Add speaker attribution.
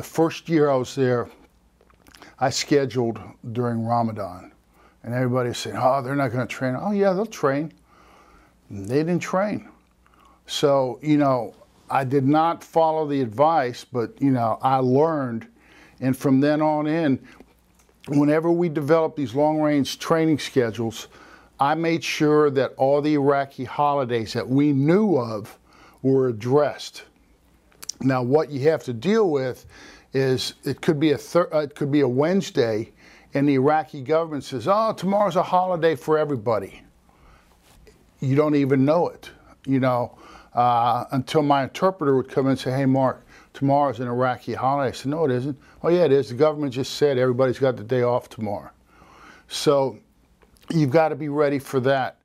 Speaker 1: the first year I was there, I scheduled during Ramadan. And everybody said, oh, they're not going to train. Oh, yeah, they'll train. And they didn't train. So, you know, I did not follow the advice, but, you know, I learned. And from then on in, whenever we developed these long range training schedules, I made sure that all the Iraqi holidays that we knew of were addressed. Now, what you have to deal with is it could be a uh, it could be a Wednesday, and the Iraqi government says, "Oh, tomorrow's a holiday for everybody." You don't even know it, you know, uh, until my interpreter would come in and say, "Hey, Mark, tomorrow's an Iraqi holiday." I said, "No, it isn't." "Oh, yeah, it is. The government just said everybody's got the day off tomorrow." So, you've got to be ready for that.